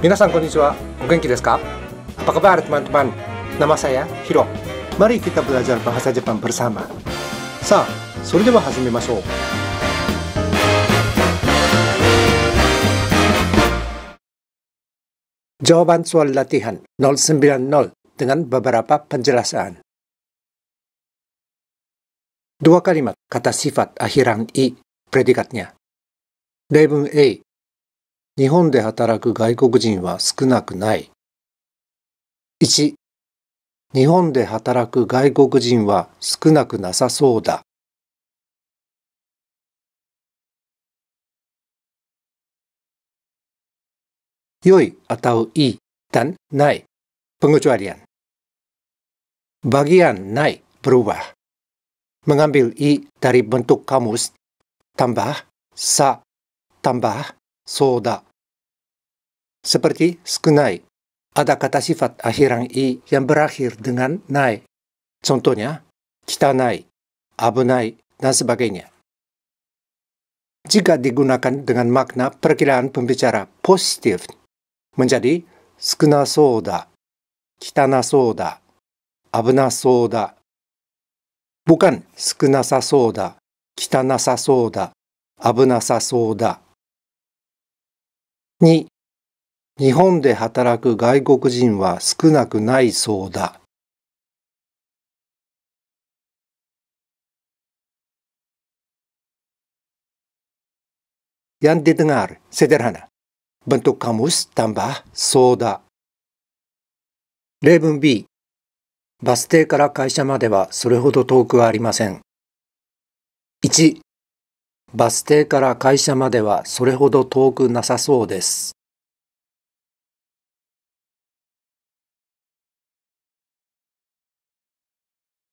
Minasan konnichiwa, genki desu ka? Apa kabar teman-teman? Nama saya Hiro. Mari kita belajar bahasa Jepang bersama. Sa, suruh Jawaban soal latihan 090 dengan beberapa penjelasan. Dua kalimat kata sifat akhiran i predikatnya. Daibun A 日本で働く外国人は少なくない。1. 日本で働く外国人は少なくなさそうだ。良い、あたう、いい、だん、ない、ぷぐちわりやん。バギアン、ない、プロわ。むがんびる、いい、だり、ぶんとかむす。たんば、さ、たんば、そうだ。seperti sekenai. Ada kata sifat akhiran i yang berakhir dengan nai. Contohnya, kitanai, abunai, dan sebagainya. Jika digunakan dengan makna perkiraan pembicara positif, menjadi sukuna soda, kitana soda, abuna soda. Bukan sukunasa soda, kitanasa soda, abunasa soda. 2. 日本で働く外国人は少なくないそうだ。やん n てがある、e n g a r sederhana. b 例文 B。バス停から会社まではそれほど遠くはありません。1。バス停から会社まではそれほど遠くなさそうです。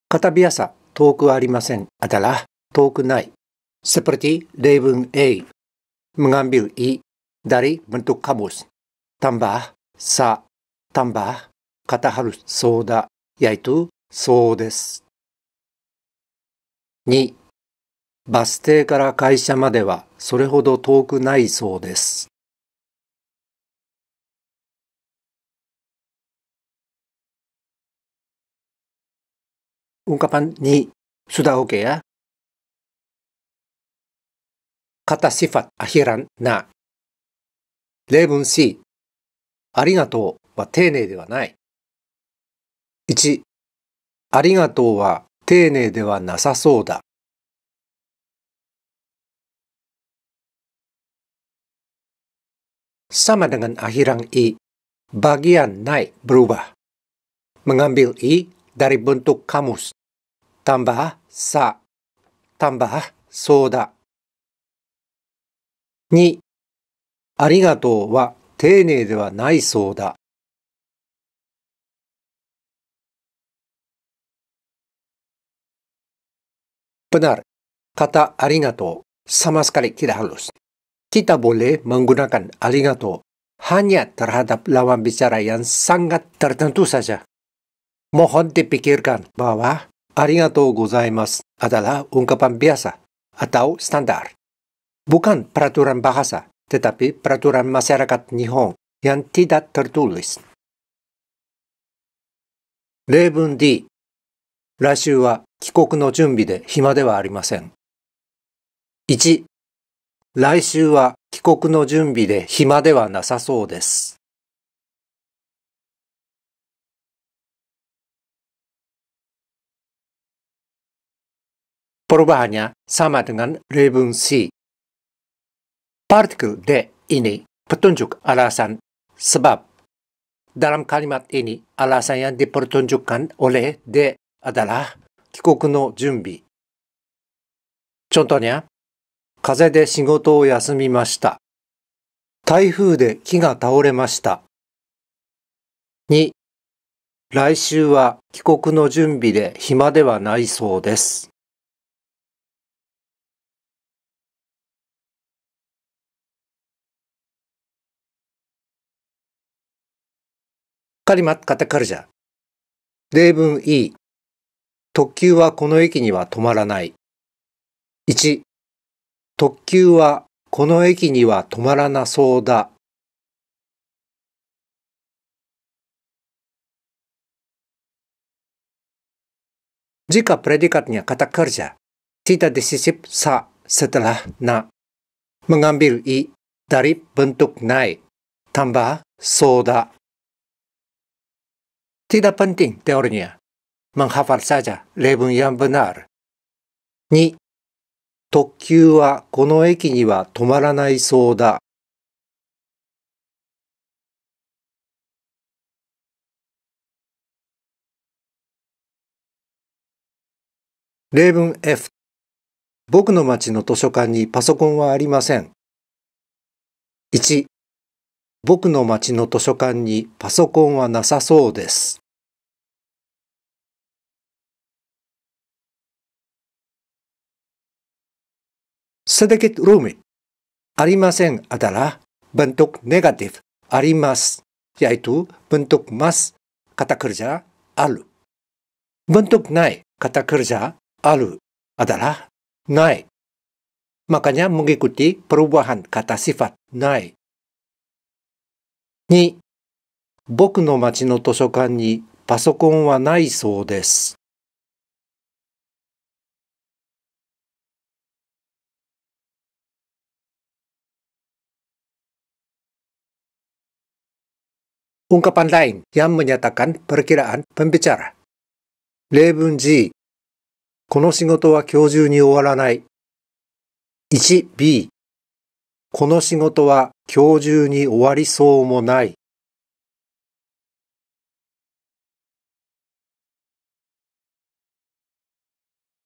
片日朝、遠くありません。あたら、遠くない。セプリティ、レイブン、エイ。ムガンビル、イ。ダリ、ブントカボス。タンバー、サ。タンバー、カタハル、ソーダ。ヤイトゥ、ソーです。2、バス停から会社までは、それほど遠くないそうです。Ungkapan ni sudah oke okay ya. Kata sifat akhiran na. Level C ありがとうは丁寧ではない。1ありがとうは丁寧ではなさそうだ。sama dengan akhiran i. Bagian naik berubah. Mengambil i dari bentuk kamus. tambah sa, tambah soda. 2. Benar. kata arigato sama sekali tidak halus. Kita boleh menggunakan arigato hanya terhadap lawan bicara yang sangat tertentu saja. Mohon dipikirkan bahwa ありがとうございます。あだら、うんかぱんびやさ。あたお、スタンダー。ぶかん、プラトランバハサ。てたぴ、プラトランマセラカット、日本。やんティダトルトゥルイス。例文 D。来週は、帰国の準備で暇ではありません。1。来週は、帰国の準備で暇ではなさそうです。p e r u b a h a n n y a sama dengan revolusi. Partikel D ini petunjuk alasan sebab. Dalam kalimat ini, alasan yang dipertunjukkan oleh D e adalah 帰国の準備。Contohnya, 風で仕事を休みました。台風で木が倒れました。2、来週は帰国の準備で暇ではないそうです。カリマッカタカルジャ。例文 E。特急はこの駅には止まらない。1。特急はこの駅には止まらなそうだ。次回プレディカットにはカタカルジャ。ティタディシシップサ、セタラ、ナ。ムガンビル E。ダリ、ブントクナイ。タンバー、ソーダ。Tidak penting teorinya. Menghafal saja lebih yang benar. 2. 特急はこの駅には止まらないそうだ。例文 F 僕の町の図書館にパソコンはありません。1僕の町の図書館にパソコンはなさそうです。sedikit rumit. ありません adalah bentuk negatif あります yaitu bentuk mas kata kerja alu. Bentuk naik kata kerja alu adalah naik. Makanya mengikuti perubahan kata sifat naik 2僕の町の図書館にパソコンはないそうです。Ungkapan lain yang menyatakan perkiraan pembicara. 例文 G この仕事は今日中に終わらない。1B この仕事は今日中に終わりそうもない。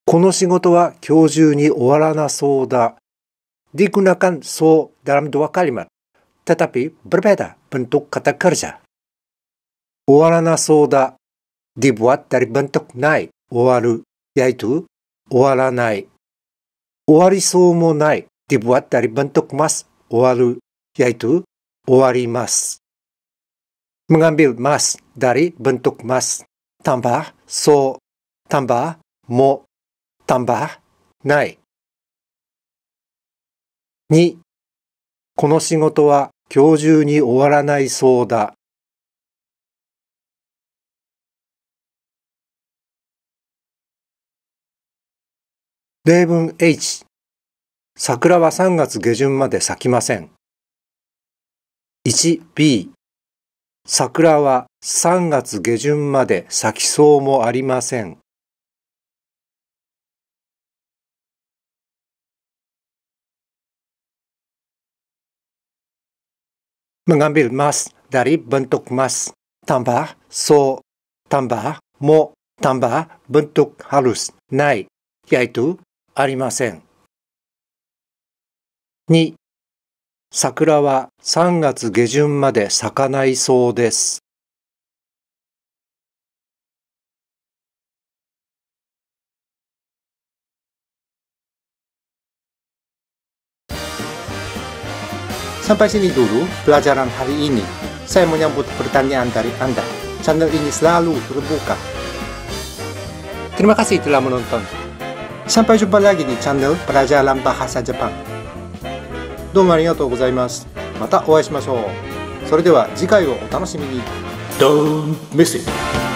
この仕事は今日中に終わらなそうだ。ディクナカンソーダラムドワカリマル。タタピブルベダブントカタカルジャ。終わらなそうだ。ディブワッタリブントクナイ、終わる。やいと終わらない。終わりそうもない。ディブワッタリブントクマス。終わる。yaitu 終わります。mengambil mas dari bentuk mas tambah so tambah mo tambah ない。2. この仕事は今日中に終わらないそうだ。例文 H 桜は3月下旬まで咲きません。1B 桜は3月下旬まで咲きそうもありません。mengambil mas dari bentuk mas tambah so tambah mo tambah bentuk halus nai yaitu ありません。2桜は3月下旬まで咲かないそうです。Sampai sini dulu pelajaran hari ini. Saya menyambut pertanyaan dari Anda. Channel ini selalu terbuka. Terima kasih telah menonton. Sampai jumpa lagi di channel Pelajaran Bahasa Jepang. どうもありがとうございますまたお会いしましょうそれでは次回をお楽しみにドーンメッセージ